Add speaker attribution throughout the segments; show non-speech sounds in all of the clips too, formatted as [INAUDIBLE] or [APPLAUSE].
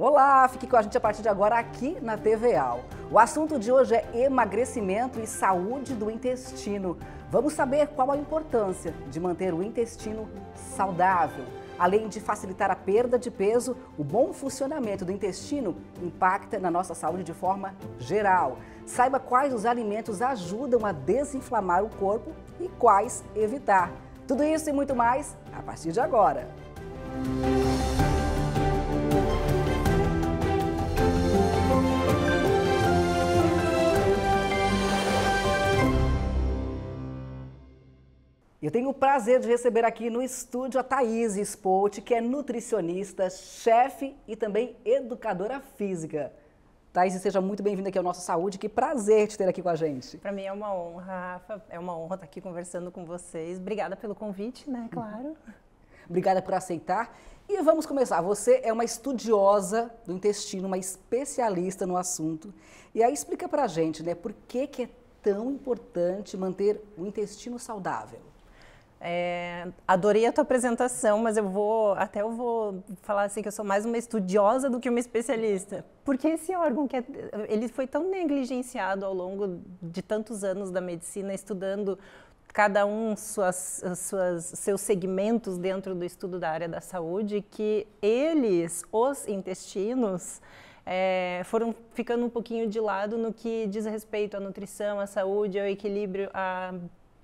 Speaker 1: Olá, fique com a gente a partir de agora aqui na TVAL. O assunto de hoje é emagrecimento e saúde do intestino. Vamos saber qual a importância de manter o intestino saudável. Além de facilitar a perda de peso, o bom funcionamento do intestino impacta na nossa saúde de forma geral. Saiba quais os alimentos ajudam a desinflamar o corpo e quais evitar. Tudo isso e muito mais a partir de agora. Música Eu tenho o prazer de receber aqui no estúdio a Thaís Spout, que é nutricionista, chefe e também educadora física. Thaís, seja muito bem-vinda aqui ao Nosso Saúde. Que prazer te ter aqui com a gente.
Speaker 2: Para mim é uma honra, Rafa. É uma honra estar aqui conversando com vocês. Obrigada pelo convite, né? Claro.
Speaker 1: [LAUGHS] Obrigada por aceitar. E vamos começar. Você é uma estudiosa do intestino, uma especialista no assunto. E aí explica pra gente, né, por que, que é tão importante manter o intestino saudável? É,
Speaker 2: adorei a tua apresentação, mas eu vou até eu vou falar assim que eu sou mais uma estudiosa do que uma especialista, porque esse órgão que é, ele foi tão negligenciado ao longo de tantos anos da medicina estudando cada um suas, suas, seus segmentos dentro do estudo da área da saúde que eles os intestinos é, foram ficando um pouquinho de lado no que diz respeito à nutrição, à saúde, ao equilíbrio, à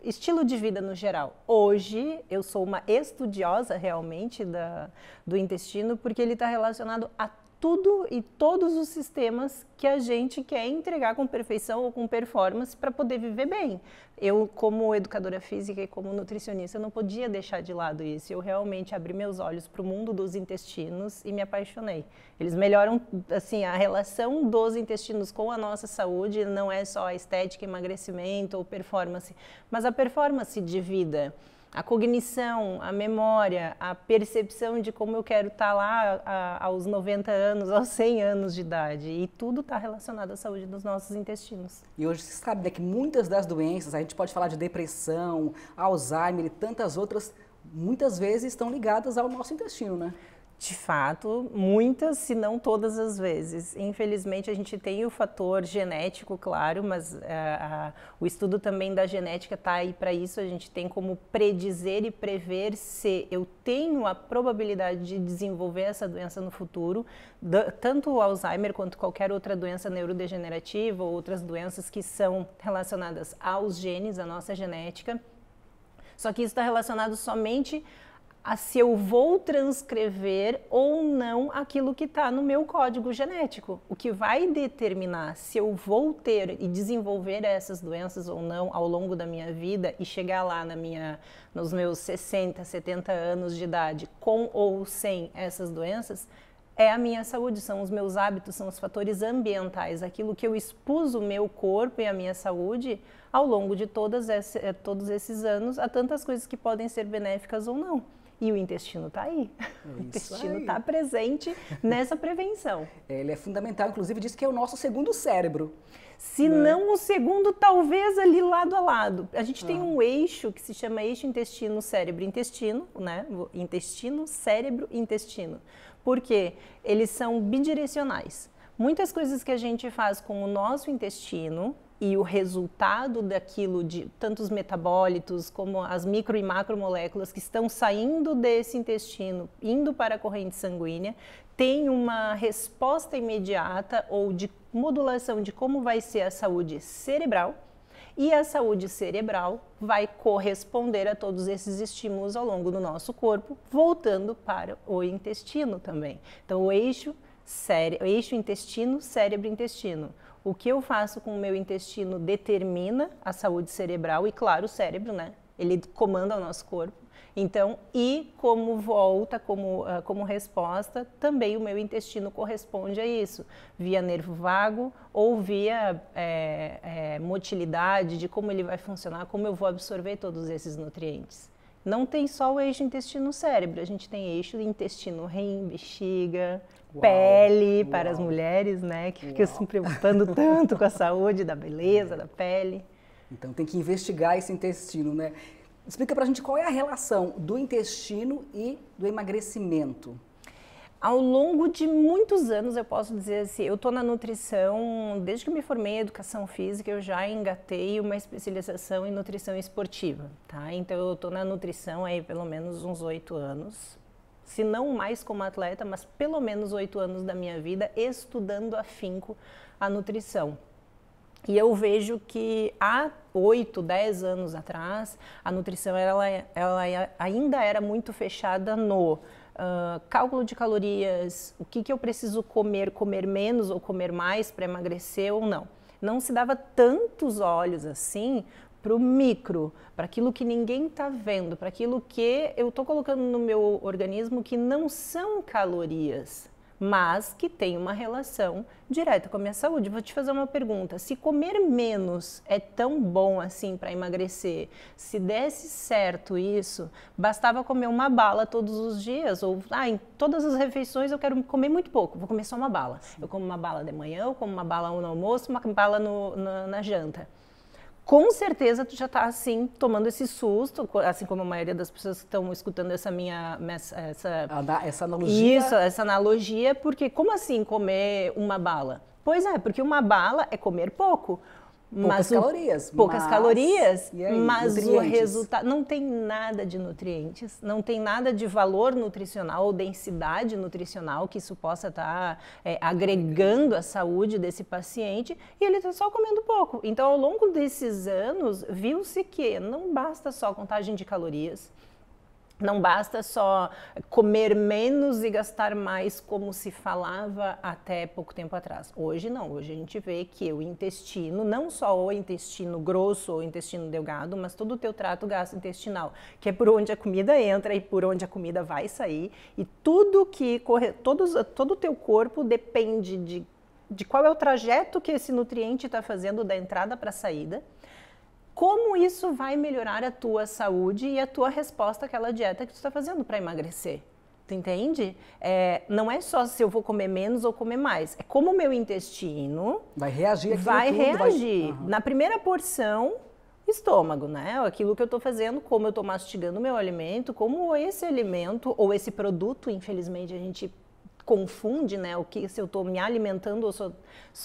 Speaker 2: estilo de vida no geral. Hoje eu sou uma estudiosa realmente da, do intestino porque ele está relacionado a tudo e todos os sistemas que a gente quer entregar com perfeição ou com performance para poder viver bem. Eu, como educadora física e como nutricionista, não podia deixar de lado isso. Eu realmente abri meus olhos para o mundo dos intestinos e me apaixonei. Eles melhoram, assim, a relação dos intestinos com a nossa saúde, não é só a estética, emagrecimento ou performance, mas a performance de vida a cognição, a memória, a percepção de como eu quero estar tá lá aos 90 anos, [LAUGHS] aos
Speaker 1: 100 anos de idade. E tudo está relacionado à saúde dos nossos intestinos. E hoje se sabe né, que muitas das doenças, a gente pode falar de depressão, Alzheimer e tantas outras, muitas vezes estão ligadas ao nosso intestino, né? De fato, muitas, se não
Speaker 2: todas as vezes. Infelizmente, a gente tem o fator genético, claro, mas uh, uh, o estudo também da genética está aí para isso. A gente tem como predizer e prever se eu tenho a probabilidade de desenvolver essa doença no futuro, do, tanto o Alzheimer quanto qualquer outra doença neurodegenerativa ou outras doenças que são relacionadas aos genes, à nossa genética. Só que isso está relacionado somente a se eu vou transcrever ou não aquilo que está no meu código genético. O que vai determinar se eu vou ter e desenvolver essas doenças ou não ao longo da minha vida e chegar lá na minha, nos meus 60, 70 anos de idade com ou sem essas doenças é a minha saúde, são os meus hábitos, são os fatores ambientais, aquilo que eu expus o meu corpo e a minha saúde ao longo de esse, eh, todos esses anos a tantas coisas que podem ser benéficas ou não. E o intestino está aí. É [LAUGHS] o intestino está presente [LAUGHS] nessa prevenção. Ele é fundamental, inclusive diz que é o nosso segundo cérebro. Se né? não o segundo, talvez ali lado a lado. A gente ah. tem um eixo que se chama eixo intestino-cérebro-intestino, né? Intestino-cérebro-intestino. Porque eles são bidirecionais. Muitas coisas que a gente faz com o nosso intestino e o resultado daquilo de tantos metabólitos como as micro e macromoléculas que estão saindo desse intestino, indo para a corrente sanguínea, tem uma resposta imediata ou de modulação de como vai ser a saúde cerebral. E a saúde cerebral vai corresponder a todos esses estímulos ao longo do nosso corpo, voltando para o intestino também. Então, o eixo cére eixo intestino, cérebro intestino. O que eu faço com o meu intestino determina a saúde cerebral e, claro, o cérebro, né? Ele comanda o nosso corpo. Então, e como volta, como, ah, como resposta, também o meu intestino corresponde a isso, via nervo vago ou via é, é, motilidade de como ele vai funcionar, como eu vou absorver todos esses nutrientes não tem só o eixo intestino-cérebro, a gente tem eixo intestino-rim, bexiga, Uau. pele Uau. para as mulheres, né? Que ficam se preocupando tanto com a saúde da beleza, da pele.
Speaker 1: Então tem que investigar esse intestino, né? Explica pra gente qual é a relação do intestino e do emagrecimento ao longo de muitos
Speaker 2: anos, eu posso dizer assim, eu estou na nutrição, desde que me formei em educação física, eu já engatei uma especialização em nutrição esportiva, tá? Então, eu estou na nutrição aí pelo menos uns oito anos, se não mais como atleta, mas pelo menos oito anos da minha vida estudando afinco a nutrição. E eu vejo que há oito, dez anos atrás, a nutrição ela, ela ainda era muito fechada no Uh, cálculo de calorias, o que, que eu preciso comer, comer menos ou comer mais para emagrecer ou não. Não se dava tantos olhos assim para o micro, para aquilo que ninguém está vendo, para aquilo que eu estou colocando no meu organismo que não são calorias, mas que tem uma relação direta com a minha saúde. Vou te fazer uma pergunta: se comer menos é tão bom assim para emagrecer, se desse certo isso, bastava comer uma bala todos os dias ou ah, em todas as refeições eu quero comer muito pouco, vou comer só uma bala. Eu como uma bala de manhã, eu como uma bala no almoço, uma bala no, na, na janta com certeza tu já está assim tomando esse susto, assim como a maioria das pessoas que estão escutando essa minha essa ah, essa analogia. Isso, essa analogia, porque como assim comer uma bala? Pois é, porque uma bala é comer pouco.
Speaker 1: Poucas calorias. Poucas mas, calorias, aí, mas nutrientes? o resultado.
Speaker 2: Não tem nada de nutrientes, não tem nada de valor nutricional ou densidade nutricional que isso possa estar tá, é, agregando à saúde desse paciente e ele está só comendo pouco. Então, ao longo desses anos, viu-se que não basta só contagem de calorias não basta só comer menos e gastar mais, como se falava até pouco tempo atrás. Hoje não, hoje a gente vê que o intestino, não só o intestino grosso ou o intestino delgado, mas todo o teu trato gastrointestinal, que é por onde a comida entra e por onde a comida vai sair, e tudo que corre, todos, todo o teu corpo depende de, de qual é o trajeto que esse nutriente está fazendo da entrada para a saída como isso vai melhorar a tua saúde e a tua resposta àquela dieta que tu está fazendo para emagrecer. Tu entende? É, não é só se eu vou comer menos ou comer mais. É como o meu intestino
Speaker 1: vai reagir. Vai tudo, reagir.
Speaker 2: Vai... Uhum. Na primeira porção, estômago, né? Aquilo que eu estou fazendo, como eu estou mastigando o meu alimento, como esse alimento ou esse produto, infelizmente a gente confunde, né? O que se eu estou me alimentando ou só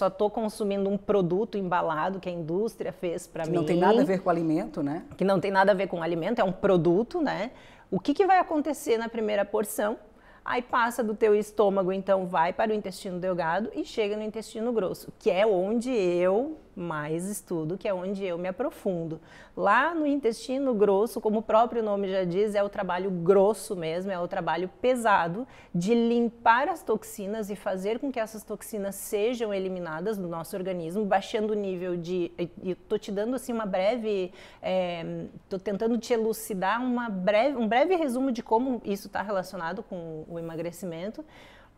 Speaker 2: estou consumindo um produto embalado que a indústria fez para mim? que Não tem nada a ver com alimento, né? Que não tem nada a ver com alimento, é um produto, né? O que, que vai acontecer na primeira porção? Aí passa do teu estômago, então vai para o intestino delgado e chega no intestino grosso, que é onde eu mais estudo, que é onde eu me aprofundo. Lá no intestino grosso, como o próprio nome já diz, é o trabalho grosso mesmo, é o trabalho pesado de limpar as toxinas e fazer com que essas toxinas sejam eliminadas do nosso organismo, baixando o nível de. Estou te dando assim uma breve. Estou eh, é, tentando te elucidar uma breve, um breve resumo de como isso está relacionado com o emagrecimento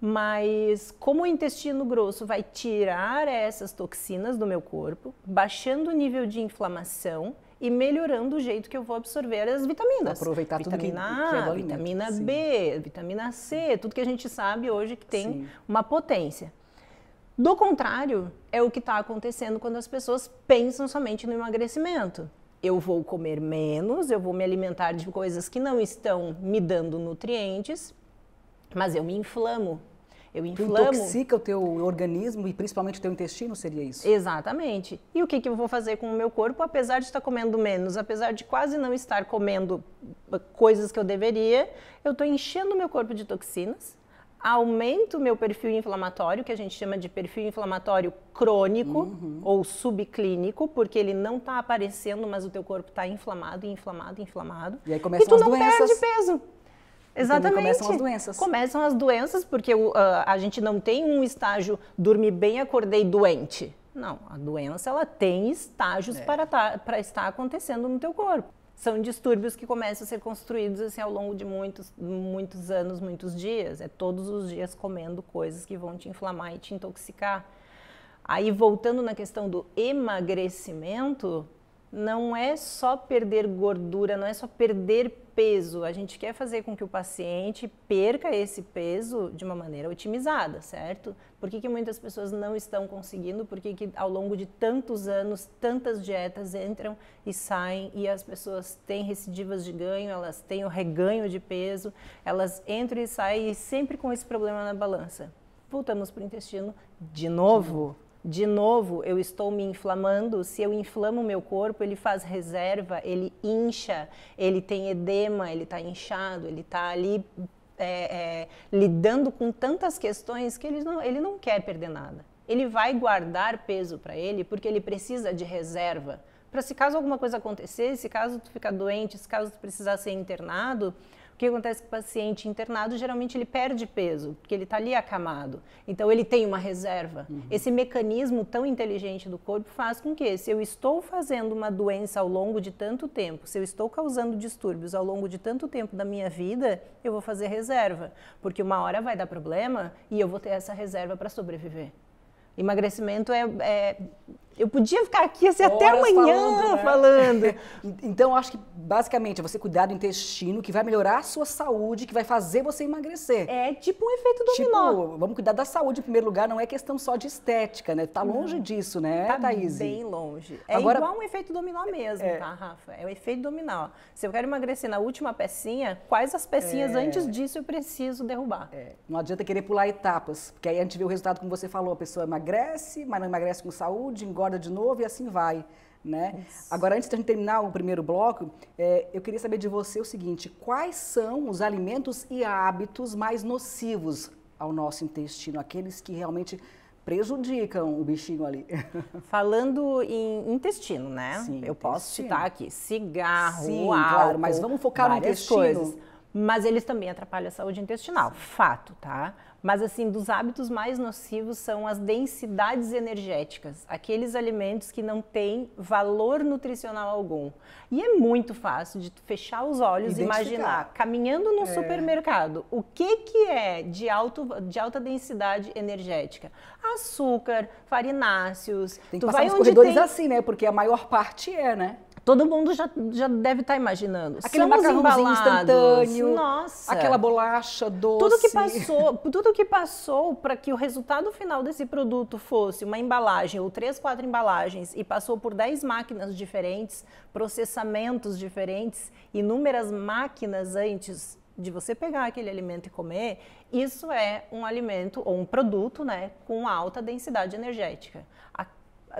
Speaker 2: mas como o intestino grosso vai tirar essas toxinas do meu corpo, baixando o nível de inflamação e melhorando o jeito que eu vou absorver as vitaminas. Aproveitar vitamina tudo que, a, que é Vitamina Sim. B, vitamina C, tudo que a gente sabe hoje que tem Sim. uma potência. Do contrário, é o que está acontecendo quando as pessoas pensam somente no emagrecimento. Eu vou comer menos, eu vou me alimentar de coisas que não estão me dando nutrientes, mas eu me inflamo, eu inflamo. Tu intoxica
Speaker 1: o teu organismo e principalmente o teu intestino, seria isso? Exatamente. E o que, que eu vou fazer com o meu
Speaker 2: corpo, apesar de estar comendo menos, apesar de quase não estar comendo eh, coisas que eu deveria, eu estou enchendo o meu corpo de toxinas, aumento o meu perfil inflamatório, que a gente chama de perfil inflamatório crônico uhum. ou subclínico, porque ele não está aparecendo, mas o teu corpo está inflamado, inflamado, inflamado. E aí começam e tu não doenças. perde peso. Exatamente. Começam as doenças. Começam as doenças porque uh, a gente não tem um estágio dormi bem, acordei doente. Não, a doença ela tem estágios é. para, tá, para estar acontecendo no teu corpo. São distúrbios que começam a ser construídos assim, ao longo de muitos, muitos anos, muitos dias. É todos os dias comendo coisas que vão te inflamar e te intoxicar. Aí voltando na questão do emagrecimento, não é só perder gordura, não é só perder peso. A gente quer fazer com que o paciente perca esse peso de uma maneira otimizada, certo? Por que, que muitas pessoas não estão conseguindo? Por que, que ao longo de tantos anos, tantas dietas entram e saem e as pessoas têm recidivas de ganho, elas têm o reganho de peso, elas entram e saem e sempre com esse problema na balança? Voltamos para o intestino de novo. De novo de novo, eu estou me inflamando. Se eu inflamo o meu corpo, ele faz reserva, ele incha, ele tem edema, ele está inchado, ele está ali é, é, lidando com tantas questões que ele não, ele não quer perder nada. Ele vai guardar peso para ele porque ele precisa de reserva. Para se caso alguma coisa acontecer, se caso tu ficar doente, se caso tu precisar ser internado, que acontece com o paciente internado? Geralmente ele perde peso, porque ele está ali acamado. Então ele tem uma reserva. Uhum. Esse mecanismo tão inteligente do corpo faz com que, se eu estou fazendo uma doença ao longo de tanto tempo, se eu estou causando distúrbios ao longo de tanto tempo da minha vida, eu vou fazer reserva, porque uma hora vai dar problema e eu vou ter essa reserva para
Speaker 1: sobreviver. Emagrecimento é, é eu podia ficar aqui assim, até amanhã falando. Né? falando. [LAUGHS] então, acho que basicamente é você cuidar do intestino que vai melhorar a sua saúde, que vai fazer você emagrecer. É tipo um efeito dominó. Tipo, vamos cuidar da saúde em primeiro lugar, não é questão só de estética, né? Tá longe hum. disso, né, tá Thaís? Bem
Speaker 2: longe. É Agora, igual um efeito dominó é, mesmo, é. tá, Rafa? É o um efeito dominó. Se eu quero emagrecer na última pecinha, quais as
Speaker 1: pecinhas é. antes
Speaker 2: disso eu preciso derrubar? É.
Speaker 1: Não adianta querer pular etapas, porque aí a gente vê o resultado, como você falou, a pessoa emagrece, mas não emagrece com saúde, engorda de novo e assim vai. Né? Agora, antes de a gente terminar o primeiro bloco, é, eu queria saber de você o seguinte: quais são os alimentos e hábitos mais nocivos ao nosso intestino, aqueles que realmente prejudicam o bichinho ali. [LAUGHS] Falando em intestino, né?
Speaker 2: Sim, eu intestino. posso citar aqui cigarro, Sim, álcool, claro, mas vamos focar no intestino. Coisas mas eles também atrapalham a saúde intestinal, fato, tá? Mas assim, dos hábitos mais nocivos são as densidades energéticas, aqueles alimentos que não têm valor nutricional algum. E é muito fácil de fechar os olhos e imaginar, caminhando no é. supermercado, o que que é de, alto, de alta densidade energética? Açúcar, farináceos, tem que tu passar vai nos corredores tem... assim, né? Porque a maior parte é, né? Todo mundo já, já deve estar tá imaginando. Aquele Somos macarrãozinho instantâneo.
Speaker 1: Nossa. Aquela bolacha doce. Tudo que passou,
Speaker 2: tudo que passou para que o resultado final desse produto fosse uma embalagem ou três, quatro embalagens e passou por dez máquinas diferentes, processamentos diferentes, inúmeras máquinas antes de você pegar aquele alimento e comer, isso é um alimento ou um produto, né, com alta densidade energética. A,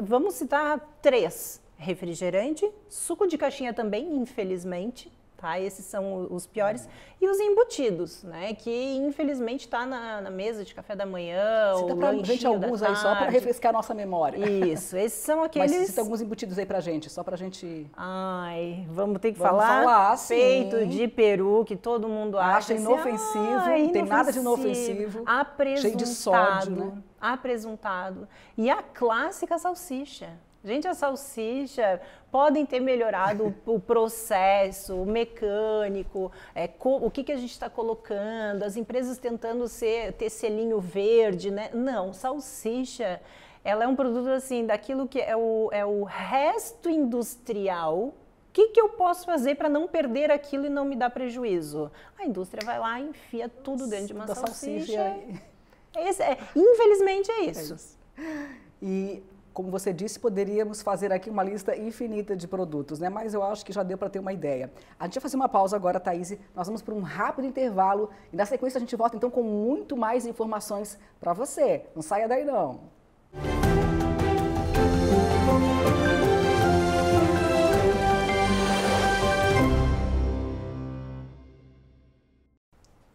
Speaker 2: vamos citar três refrigerante, suco de caixinha também, infelizmente. Tá, esses são os piores. E
Speaker 1: os embutidos,
Speaker 2: né? Que infelizmente está na, na, mesa de café da manhã. Cita pra gente alguns aí só para
Speaker 1: refrescar a nossa memória. Isso, esses são aqueles. Mas cita alguns embutidos aí para gente, só para gente. Ai, vamos ter que vamos falar. falar sim. de peru, que todo
Speaker 2: mundo acha. Acha assim, inofensivo, não inofensivo, tem nada de inofensivo. Apresuntado. Cheio de sódio, né? Apresuntado. E a clássica salsicha. Gente, a salsicha podem ter melhorado o processo, o mecânico, é, o que, que a gente está colocando, as empresas tentando ser, ter selinho verde, né? Não, salsicha, ela é um produto assim, daquilo que é o, é o resto industrial. O que, que eu posso fazer para não perder aquilo e não me dar prejuízo? A
Speaker 1: indústria vai lá e enfia tudo dentro de uma salsicha. salsicha. É, é, infelizmente É isso. É isso. E como você disse, poderíamos fazer aqui uma lista infinita de produtos, né? Mas eu acho que já deu para ter uma ideia. A gente vai fazer uma pausa agora, Thaís. Nós vamos para um rápido intervalo e na sequência a gente volta então com muito mais informações para você. Não saia daí não.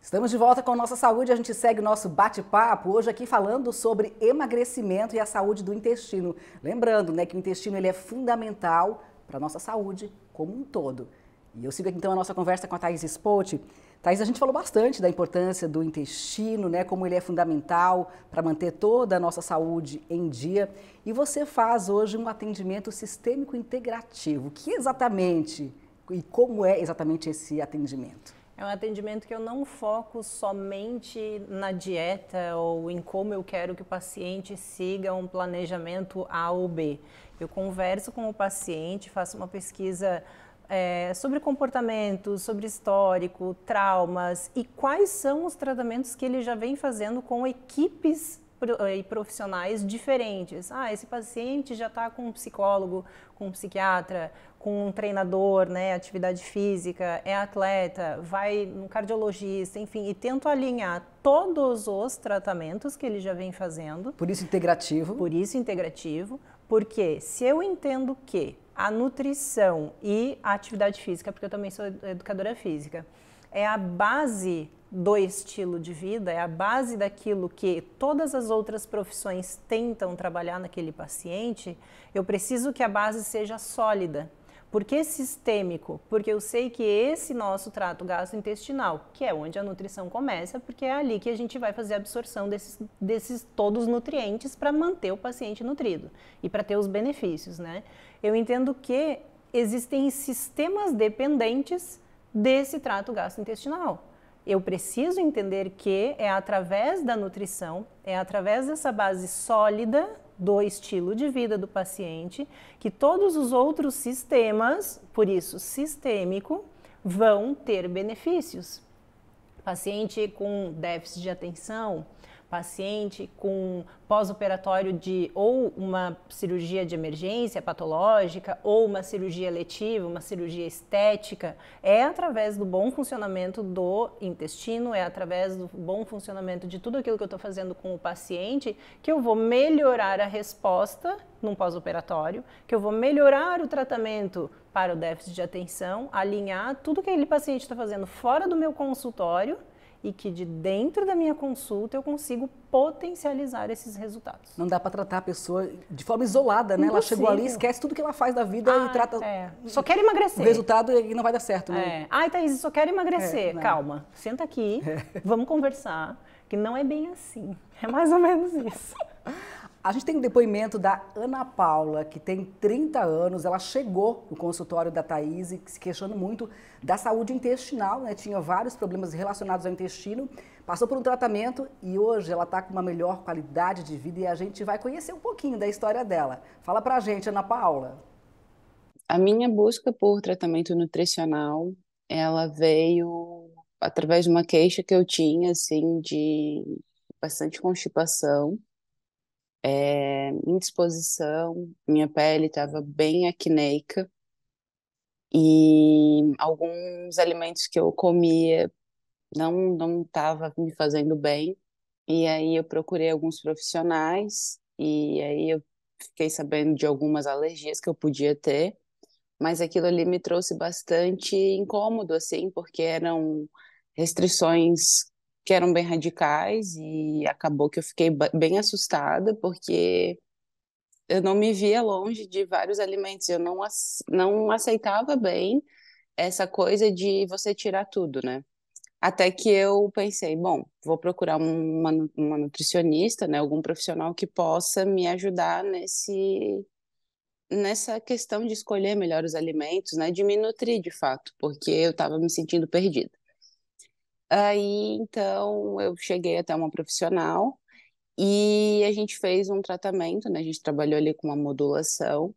Speaker 1: Estamos de volta com a nossa saúde, a gente segue o nosso bate-papo hoje aqui falando sobre emagrecimento e a saúde do intestino. Lembrando, né, que o intestino ele é fundamental para a nossa saúde como um todo. E eu sigo aqui, então a nossa conversa com a Thais Spot. Thais, a gente falou bastante da importância do intestino, né, como ele é fundamental para manter toda a nossa saúde em dia. E você faz hoje um atendimento sistêmico integrativo. O que exatamente e como é exatamente esse atendimento?
Speaker 2: É um atendimento que eu não foco somente na dieta ou em como eu quero que o paciente siga um planejamento A ou B. Eu converso com o paciente, faço uma pesquisa é, sobre comportamento, sobre histórico, traumas e quais são os tratamentos que ele já vem fazendo com equipes eh, e profissionais diferentes. Ah, esse paciente já está com um psicólogo, com um psiquiatra, com um treinador, né, atividade física, é atleta, vai no cardiologista, enfim, e tento alinhar todos os tratamentos que ele já vem fazendo. Por isso integrativo. Por isso integrativo, porque se eu entendo que a nutrição e a atividade física, porque eu também sou educadora física, é a base do estilo de vida, é a base daquilo que todas as outras profissões tentam trabalhar naquele paciente, eu preciso que a base seja sólida. Por que sistêmico? Porque eu sei que esse nosso trato gastrointestinal, que é onde a nutrição começa, porque é ali que a gente vai fazer a absorção desses, desses todos os nutrientes para manter o paciente nutrido e para ter os benefícios, né? Eu entendo que existem sistemas dependentes desse trato gastrointestinal eu preciso entender que é através da nutrição, é através dessa base sólida do estilo de vida do paciente que todos os outros sistemas, por isso sistêmico, vão ter benefícios. Paciente com déficit de atenção, paciente com pós-operatório de ou uma cirurgia de emergência patológica ou uma cirurgia letiva, uma cirurgia estética, é através do bom funcionamento do intestino, é através do bom funcionamento de tudo aquilo que eu estou fazendo com o paciente que eu vou melhorar a resposta num pós-operatório, que eu vou melhorar o tratamento para o déficit de atenção, alinhar tudo que aquele paciente está fazendo fora do meu consultório e que de dentro da minha consulta eu consigo potencializar esses
Speaker 1: resultados. Não dá para tratar a pessoa de forma isolada, né? Impossível. Ela chegou ali, esquece tudo que ela faz da vida ah, e trata. É. Só quer emagrecer. O resultado é e não vai dar certo, né? É.
Speaker 2: Ai, Thaís, só quero emagrecer. É, né? Calma,
Speaker 1: senta aqui, é. vamos conversar, que não é bem assim. É mais ou menos isso. [LAUGHS] A gente tem um depoimento da Ana Paula, que tem 30 anos. Ela chegou no consultório da Thaís se queixando muito da saúde intestinal, né? Tinha vários problemas relacionados ao intestino, passou por um tratamento e hoje ela está com uma melhor qualidade de vida e a gente vai conhecer um pouquinho da história dela. Fala pra gente, Ana Paula.
Speaker 3: A minha busca por tratamento nutricional, ela veio através de uma queixa que eu tinha, assim, de bastante constipação é, indisposição, minha pele estava bem acneica e alguns alimentos que eu comia não não estava me fazendo bem e aí eu procurei alguns profissionais e aí eu fiquei sabendo de algumas alergias que eu podia ter mas aquilo ali me trouxe bastante incômodo assim porque eram restrições que eram bem radicais e acabou que eu fiquei bem assustada porque eu não me via longe de vários alimentos, eu não, não aceitava bem essa coisa de você tirar tudo, né? Até que eu pensei, bom, vou procurar uma, uma nutricionista, né, algum profissional que possa me ajudar nesse nessa questão de escolher melhor os alimentos, né, de me nutrir de fato, porque eu estava me sentindo perdida. Aí, então, eu cheguei até uma profissional e a gente fez um tratamento, né? A gente trabalhou ali com uma modulação,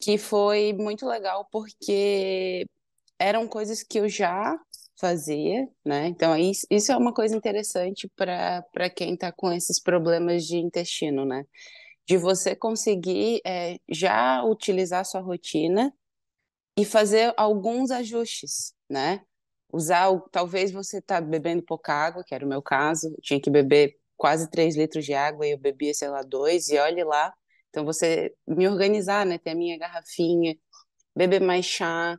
Speaker 3: que foi muito legal porque eram coisas que eu já fazia, né? Então, isso é uma coisa interessante para quem está com esses problemas de intestino, né? De você conseguir é, já utilizar sua rotina e fazer alguns ajustes, né? usar o, talvez você está bebendo pouca água, que era o meu caso, tinha que beber quase 3 litros de água e eu bebia, sei lá, 2 e olhe lá. Então você me organizar, né, ter a minha garrafinha, beber mais chá,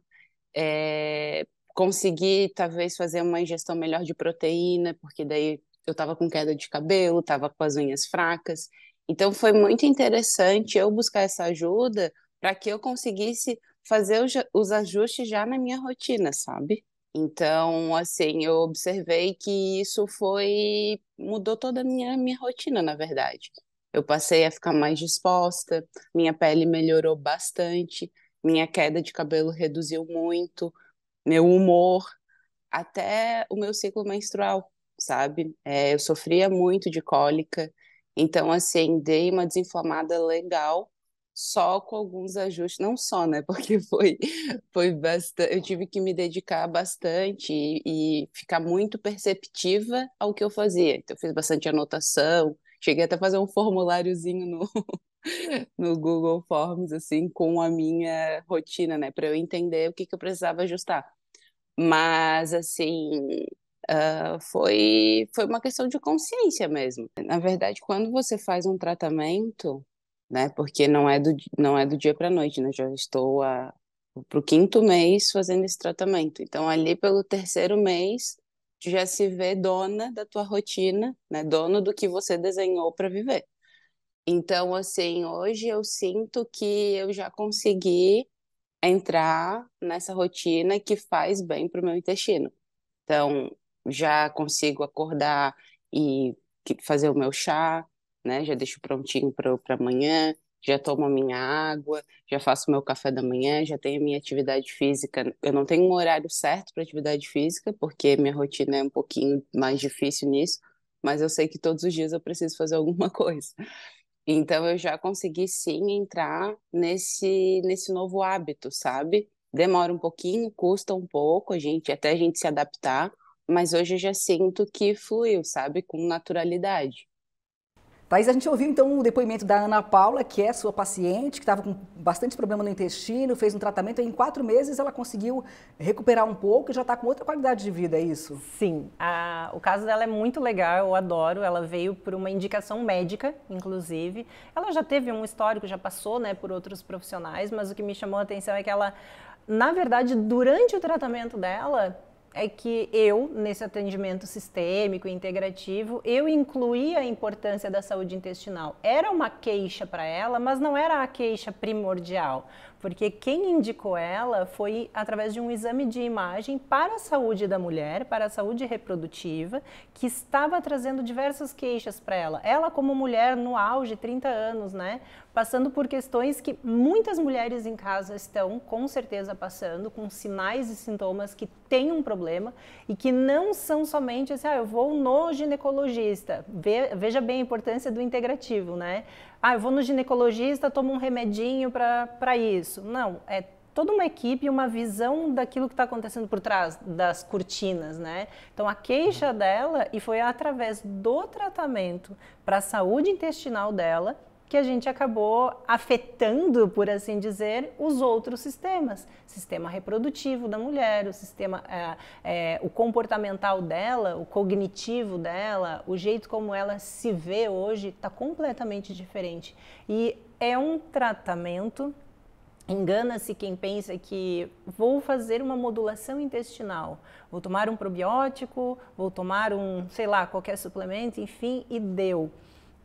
Speaker 3: é, conseguir talvez fazer uma ingestão melhor de proteína, porque daí eu estava com queda de cabelo, estava com as unhas fracas. Então foi muito interessante eu buscar essa ajuda para que eu conseguisse fazer os ajustes já na minha rotina, sabe? Então, assim, eu observei que isso foi mudou toda a minha minha rotina, na verdade. Eu passei a ficar mais disposta, minha pele melhorou bastante, minha queda de cabelo reduziu muito, meu humor, até o meu ciclo menstrual, sabe? É, eu sofria muito de cólica, então, assim, dei uma desinflamada legal só com alguns ajustes, não só, né? [LAUGHS] Porque foi, foi bastante. Eu tive que me dedicar bastante e, e ficar muito perceptiva ao que eu fazia. Então, eu fiz bastante anotação, cheguei até a fazer um formuláriozinho no, [LAUGHS] no Google Forms, assim, com a minha rotina, né? Para eu entender o que, que eu precisava ajustar. Mas, assim, Uh, foi, foi uma questão de consciência mesmo. Na verdade, quando você faz um tratamento, né? Porque não é do, não é do dia para a noite, né? Já estou a, pro quinto mês fazendo esse tratamento. Então, ali pelo terceiro mês, tu já se vê dona da tua rotina, né? Dono do que você desenhou para viver. Então, assim, hoje eu sinto que eu já consegui entrar nessa rotina que faz bem para o meu intestino. Então, já consigo acordar e fazer o meu chá, né? Já deixo prontinho para amanhã, já tomo a minha água, já faço meu café da manhã, já tenho minha atividade física. Eu não tenho um horário certo para atividade física, porque minha rotina é um pouquinho mais difícil nisso, mas eu sei que todos os dias eu preciso fazer alguma [LAUGHS] coisa. Então eu já consegui sim entrar nesse nesse novo hábito, sabe? Demora um pouquinho, custa um pouco, a gente até a gente se adaptar, mas hoje eu já sinto que fluiu, sabe, com naturalidade.
Speaker 1: Thaís, a gente ouviu então o depoimento da Ana Paula, que é sua paciente, que estava com bastante problema no intestino, fez um tratamento e em quatro meses ela conseguiu recuperar um pouco e já está com outra qualidade de vida, é isso? Sim,
Speaker 2: a, o caso dela é muito legal, eu adoro. Ela veio por uma indicação médica, inclusive. Ela já teve um histórico, já passou né, por outros profissionais, mas o que me chamou a atenção é que ela, na verdade, durante o tratamento dela, é que eu, nesse atendimento sistêmico e integrativo, eu incluía a importância da saúde intestinal. Era uma queixa para ela, mas não era a queixa primordial porque quem indicou ela foi através de um exame de imagem para a saúde da mulher, para a saúde reprodutiva, que estava trazendo diversas queixas para ela. Ela, como mulher no auge, 30 anos, né? Passando por questões que muitas mulheres em casa estão com certeza passando, com sinais e sintomas que têm um problema e que não são somente assim, ah, eu vou no ginecologista. Veja bem a importância do integrativo, né? ah, eu vou no ginecologista, tomo um remedinho para isso. Não, é toda uma equipe, uma visão daquilo que está acontecendo por trás das cortinas, né? Então a queixa dela e foi através do tratamento para a saúde intestinal dela que a gente acabou afetando, por assim dizer, os outros sistemas. Sistema reprodutivo da mulher, o sistema, é, é, o comportamental dela, o cognitivo dela, o jeito como ela se vê hoje está completamente diferente. E é um tratamento Engana-se quem pensa que vou fazer uma modulação intestinal, vou tomar um probiótico, vou tomar um, sei lá, qualquer suplemento, enfim, e deu.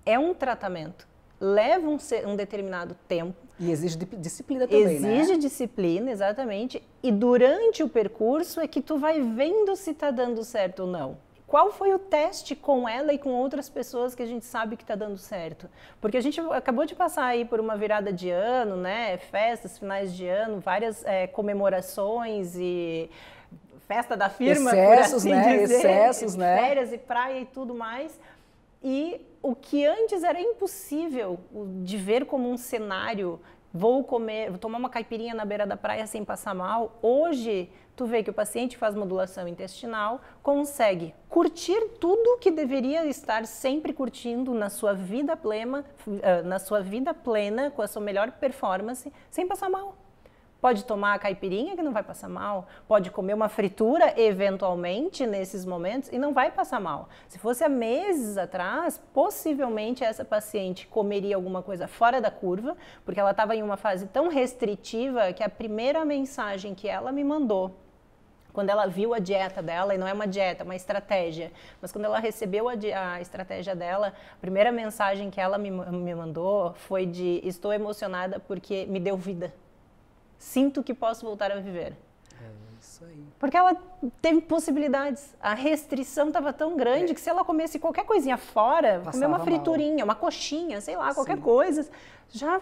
Speaker 2: É um tratamento leva um, um determinado tempo.
Speaker 1: E exige disciplina também, né? Exige né?
Speaker 2: disciplina, exatamente. E durante o percurso é que tu vai vendo se está dando certo ou não. Qual foi o teste com ela e com outras pessoas que a gente sabe que está dando certo? Porque a gente acabou de passar aí por uma virada de ano, né? Festas, finais de ano, várias é, comemorações e festa da firma, excessos, assim né? Dizer, excessos, né? Férias e praia e tudo mais. E o que antes era impossível de ver como um cenário, vou comer, vou tomar uma caipirinha na beira da praia sem passar mal, hoje tu vê que o paciente faz modulação intestinal, consegue curtir tudo que deveria estar sempre curtindo na sua vida plena, eh, na sua vida plena, com a sua melhor performance, sem passar mal. Pode tomar a caipirinha que não vai passar mal, pode comer uma fritura eventualmente nesses momentos e não vai passar mal. Se fosse há meses atrás, possivelmente essa paciente comeria alguma coisa fora da curva, porque ela estava em uma fase tão restritiva que a primeira mensagem que ela me mandou quando ela viu a dieta dela, e não é uma dieta, é uma estratégia, mas quando ela recebeu a, a estratégia dela, a primeira mensagem que ela me, me mandou foi de: Estou emocionada porque me deu vida. Sinto que posso voltar a viver. É isso aí. Porque ela teve possibilidades. A restrição estava tão grande é. que se ela comesse qualquer coisinha fora, Passava comer uma friturinha, mal. uma coxinha, sei lá, qualquer Sim. coisa, já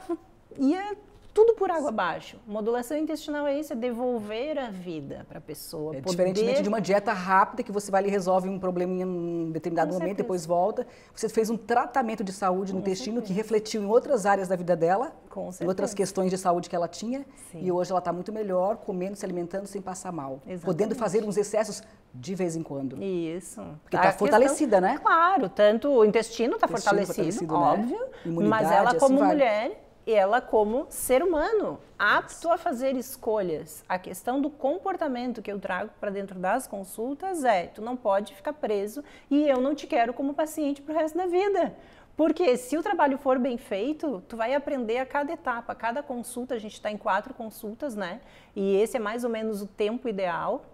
Speaker 2: ia tudo por água abaixo. Modulação intestinal é isso, é devolver a vida para a pessoa. É, poder... Diferentemente de uma
Speaker 1: dieta rápida que você vai ali resolve um problema em um determinado Com momento, certeza. depois volta. Você fez um tratamento de saúde no Com intestino certeza. que refletiu em outras áreas da vida dela, em outras questões de saúde que ela tinha. Sim. E hoje ela está muito melhor, comendo, se alimentando sem passar mal. Exatamente. Podendo fazer uns excessos de vez em quando. Isso. Porque tá está fortalecida,
Speaker 2: questão, né? Claro, tanto o intestino tá está fortalecido, fortalecido, né? óbvio. Né? Mas ela, assim como assim mulher, vai ela como ser humano, apto a fazer escolhas. A questão do comportamento que eu trago para dentro das consultas é: tu não pode ficar preso e eu não te quero como paciente para o resto da vida. Porque se o trabalho for bem feito, tu vai aprender a cada etapa, a cada consulta. A gente está em quatro consultas, né? E esse é mais ou menos o tempo ideal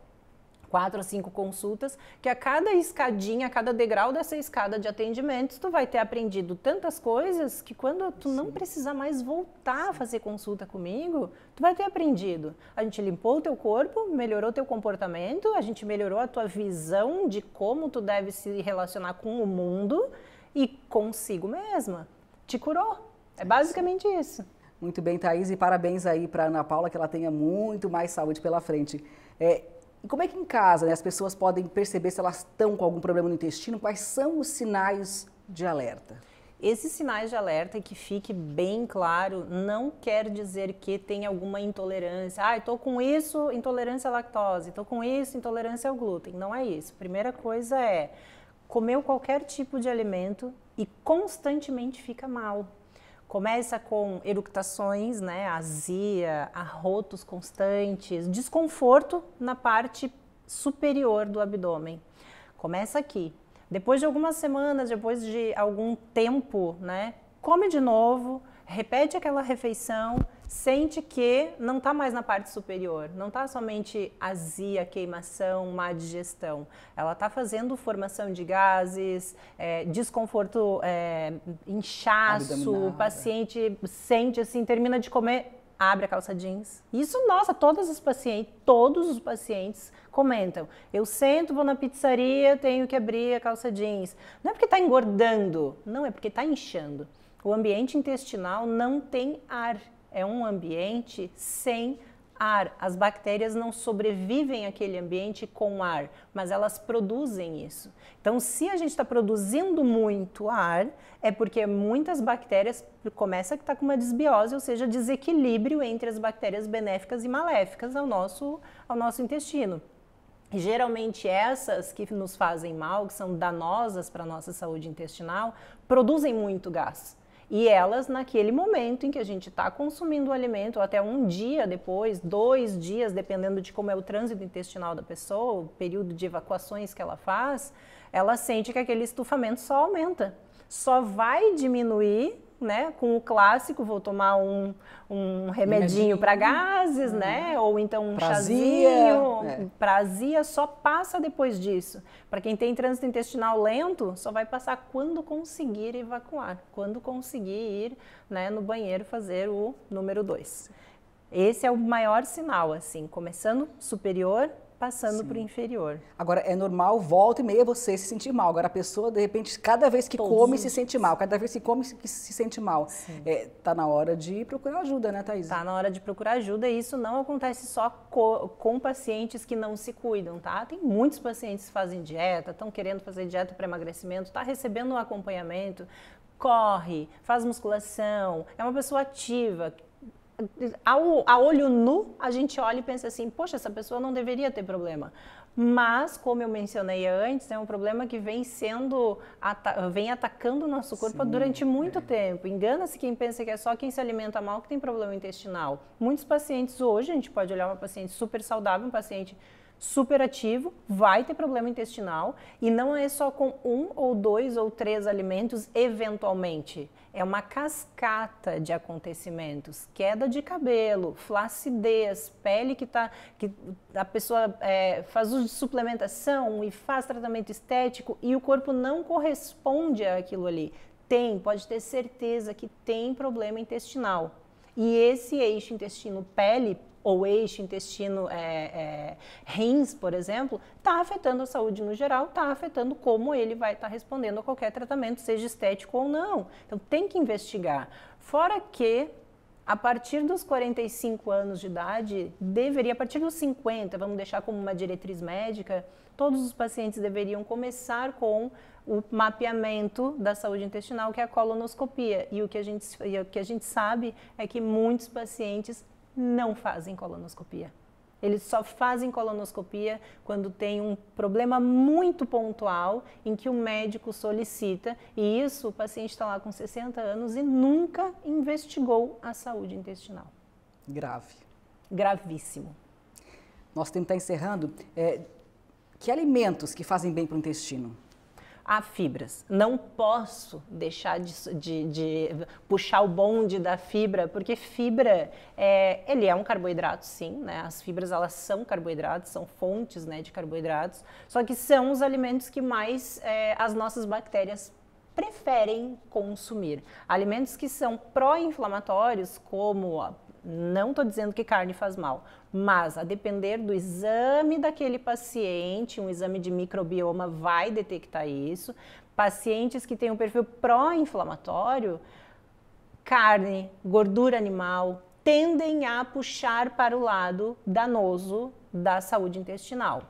Speaker 2: quatro a cinco consultas, que a cada escadinha, a cada degrau dessa escada de atendimentos, tu vai ter aprendido tantas coisas que quando tu Sim. não precisar mais voltar Sim. a fazer consulta comigo, tu vai ter aprendido. A gente limpou o teu corpo, melhorou teu comportamento, a gente melhorou a tua visão de como tu deve se relacionar com o mundo e consigo mesma.
Speaker 1: Te curou. É basicamente isso. Muito bem, Thaís, e parabéns aí para Ana Paula, que ela tenha muito mais saúde pela frente. É, e como é que em casa né, as pessoas podem perceber se elas estão com algum problema no intestino? Quais são os sinais de alerta?
Speaker 2: Esses sinais de alerta, que fique bem claro, não quer dizer que tem alguma intolerância. Ah, estou com isso, intolerância à lactose, estou com isso, intolerância ao glúten. Não é isso. Primeira coisa é, comeu qualquer tipo de alimento e constantemente fica mal. Começa com eructações, né, azia, arrotos constantes, desconforto na parte superior do abdômen. Começa aqui. Depois de algumas semanas, depois de algum tempo, né, come de novo, repete aquela refeição sente que não está mais na parte superior, não está somente azia, queimação, má digestão. Ela está fazendo formação de gases, é, desconforto, é, inchaço, o né? paciente sente assim, termina de comer, abre a calça jeans. Isso, nossa, todas as pacientes, todos os pacientes comentam. Eu sento, vou na pizzaria, tenho que abrir a calça jeans. Não é porque está engordando, não, é porque está inchando. O ambiente intestinal não tem ar é um ambiente sem ar. As bactérias não sobrevivem àquele ambiente com ar, mas elas produzem isso. Então, se a gente está produzindo muito ar, é porque muitas bactérias começa que está com uma desbiose, ou seja, desequilíbrio entre as bactérias benéficas e maléficas ao nosso, ao nosso intestino. E geralmente essas que nos fazem mal, que são danosas para a nossa saúde intestinal, produzem muito gás. E elas, naquele momento em que a gente está consumindo o alimento, ou até um dia depois, dois dias, dependendo de como é o trânsito intestinal da pessoa, o período de evacuações que ela faz, ela sente que aquele estufamento só aumenta. Só vai diminuir né? Com o clássico, vou tomar um, um remedinho para gases, uhum. né? Ou então um prazia, chazinho, é. prazia, só passa depois disso. Para quem tem trânsito intestinal lento, só vai passar quando conseguir evacuar, quando conseguir ir né, no banheiro fazer o número 2. Esse é o maior
Speaker 1: sinal, assim, começando superior, passando para o inferior. Agora, é normal, volta e meia você se sentir mal. Agora, a pessoa, de repente, cada vez que Todos. come, se sente mal. Cada vez que come, se, se sente mal. Está é, na hora de procurar ajuda, né, Thais? Está na hora de procurar ajuda e isso não
Speaker 2: acontece só co com pacientes que não se cuidam, tá? Tem muitos pacientes que fazem dieta, estão querendo fazer dieta para emagrecimento, está recebendo um acompanhamento, corre, faz musculação, é uma pessoa ativa, ao, a olho nu, a gente olha e pensa assim: poxa, essa pessoa não deveria ter problema. Mas, como eu mencionei antes, é um problema que vem sendo, ata vem atacando o nosso corpo Sim, durante muito é. tempo. Engana-se quem pensa que é só quem se alimenta mal que tem problema intestinal. Muitos pacientes hoje, a gente pode olhar uma paciente super saudável, um paciente superativo, vai ter problema intestinal e não é só com um ou dois ou três alimentos eventualmente. É uma cascata de acontecimentos, queda de cabelo, flacidez, pele que tá, que a pessoa é, faz uso de suplementação e faz tratamento estético e o corpo não corresponde àquilo ali. Tem, pode ter certeza que tem problema intestinal. E esse eixo intestino-pele ou eixo, intestino, é, é, rins, por exemplo, está afetando a saúde no geral, está afetando como ele vai estar tá respondendo a qualquer tratamento, seja estético ou não. Então tem que investigar. Fora que a partir dos 45 anos de idade, deveria, a partir dos 50, vamos deixar como uma diretriz médica, todos os pacientes deveriam começar com o mapeamento da saúde intestinal, que é a colonoscopia. E o que a gente, o que a gente sabe é que muitos pacientes não fazem colonoscopia. Eles só fazem colonoscopia quando tem um problema muito pontual em que o médico solicita, e isso o paciente está lá com 60 anos e nunca investigou a saúde intestinal.
Speaker 1: Grave. Gravíssimo. Nós temos que estar tá encerrando. É, que alimentos que fazem bem para o intestino? a fibras. Não posso deixar de, de, de,
Speaker 2: puxar o bonde da fibra, porque fibra, é, ele é um carboidrato sim, né? As fibras, elas são carboidratos, são fontes né, de carboidratos, só que são os alimentos que mais é, as nossas bactérias preferem consumir. Alimentos que são pró-inflamatórios, como não estou dizendo que carne faz mal, mas a depender do exame daquele paciente, um exame de microbioma vai detectar isso. Pacientes que têm um perfil pró-inflamatório, carne, gordura animal, tendem a puxar para o lado danoso da saúde intestinal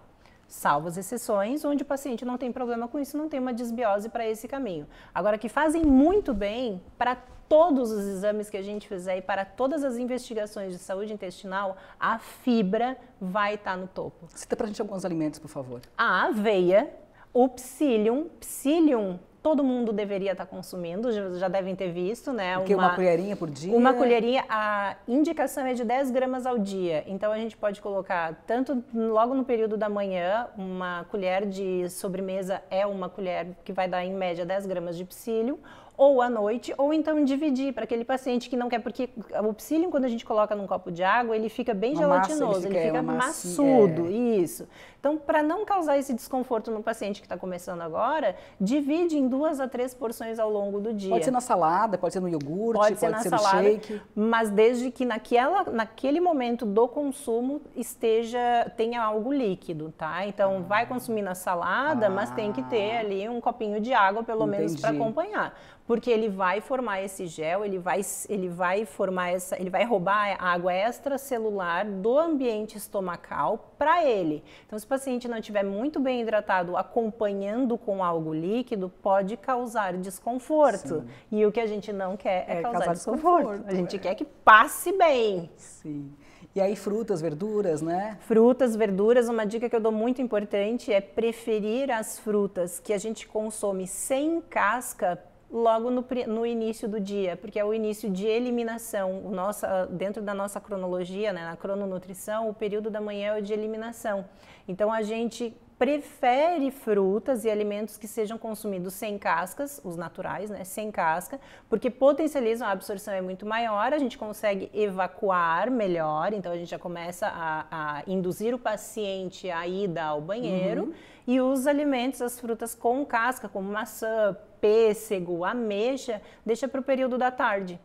Speaker 2: salvo as exceções, onde o paciente não tem problema com isso, não tem uma desbiose para esse caminho. Agora, que fazem muito bem para todos os exames que a gente fizer e para todas as investigações de saúde intestinal, a fibra vai estar tá no topo. Cita para a gente alguns alimentos, por favor. A aveia, o psyllium. Psyllium todo mundo deveria estar tá consumindo, já devem ter visto, né? Uma, uma colherinha por
Speaker 1: dia? Uma colherinha,
Speaker 2: a indicação é de 10 gramas ao dia. Então a gente pode colocar tanto logo no período da manhã, uma colher de sobremesa é uma colher que vai dar em média 10 gramas de psyllium, ou à noite, ou então dividir para aquele paciente que não quer, porque o psyllium, quando a gente coloca num copo de água, ele fica bem uma gelatinoso, massa, ele fica, ele fica é. maçudo, é. isso. Então, para não causar esse desconforto no paciente que está começando agora, divide em duas a três porções ao longo do dia. Pode ser na
Speaker 1: salada, pode ser no iogurte, pode ser, pode na ser salada, no shake.
Speaker 2: Mas desde que naquela, naquele momento do consumo esteja tenha algo líquido, tá? Então, ah. vai consumir na salada, ah. mas tem que ter ah. ali um copinho de água, pelo Entendi. menos, para acompanhar porque ele vai formar esse gel, ele vai, ele vai formar essa, ele vai roubar a água extracelular do ambiente estomacal para ele. Então, paciente não estiver muito bem hidratado, acompanhando com algo líquido, pode causar desconforto. Sim. E o que a gente não quer é, é causar, causar desconforto. desconforto. A é. gente é. quer que passe bem. Sim. E aí frutas, verduras, né? Frutas, verduras, uma dica que eu dou muito importante é preferir as frutas que a gente consome sem casca logo no, no, início do dia, porque é o início de eliminação. O nosso, dentro da nossa cronologia, né, na crononutrição, o período da manhã é o de eliminação. Então a gente prefere frutas e alimentos que sejam consumidos sem cascas, os naturais, né, sem casca, porque potencializam a absorção é muito maior, a gente consegue evacuar melhor, então a gente já começa a, a induzir o paciente a ida ao banheiro uhum. e os alimentos, as frutas com casca, como maçã, pêssego, ameixa, deixa para o período da tarde.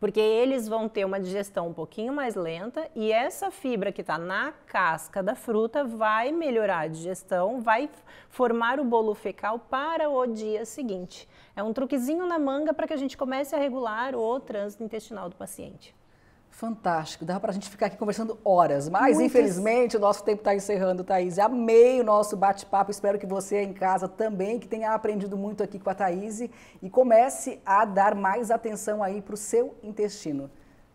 Speaker 2: Porque eles vão ter uma digestão um pouquinho mais lenta e essa fibra que está na casca da fruta vai melhorar a digestão, vai formar o bolo fecal para o dia seguinte. É um truquezinho na manga para que a gente comece a regular o trânsito intestinal do paciente.
Speaker 1: Fantástico, dava para a gente ficar aqui conversando horas, mas Muitas... infelizmente o nosso tempo está encerrando, Thaís. Amei o nosso bate-papo, espero que você em casa também, que tenha aprendido muito aqui com a Thaís e comece a dar mais atenção aí para o seu intestino.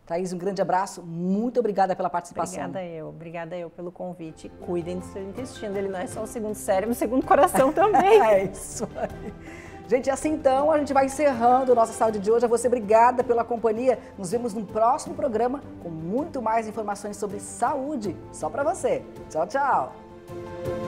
Speaker 1: Thaís, um grande abraço, muito obrigada pela participação. Obrigada
Speaker 2: eu, obrigada eu pelo convite. Cuidem do seu intestino, ele não é só o segundo cérebro, o segundo coração também. [LAUGHS] é
Speaker 1: isso aí. Gente, assim então a gente vai encerrando nossa saúde de hoje. A você, obrigada pela companhia. Nos vemos no próximo programa com muito mais informações sobre saúde, só para você. Tchau, tchau.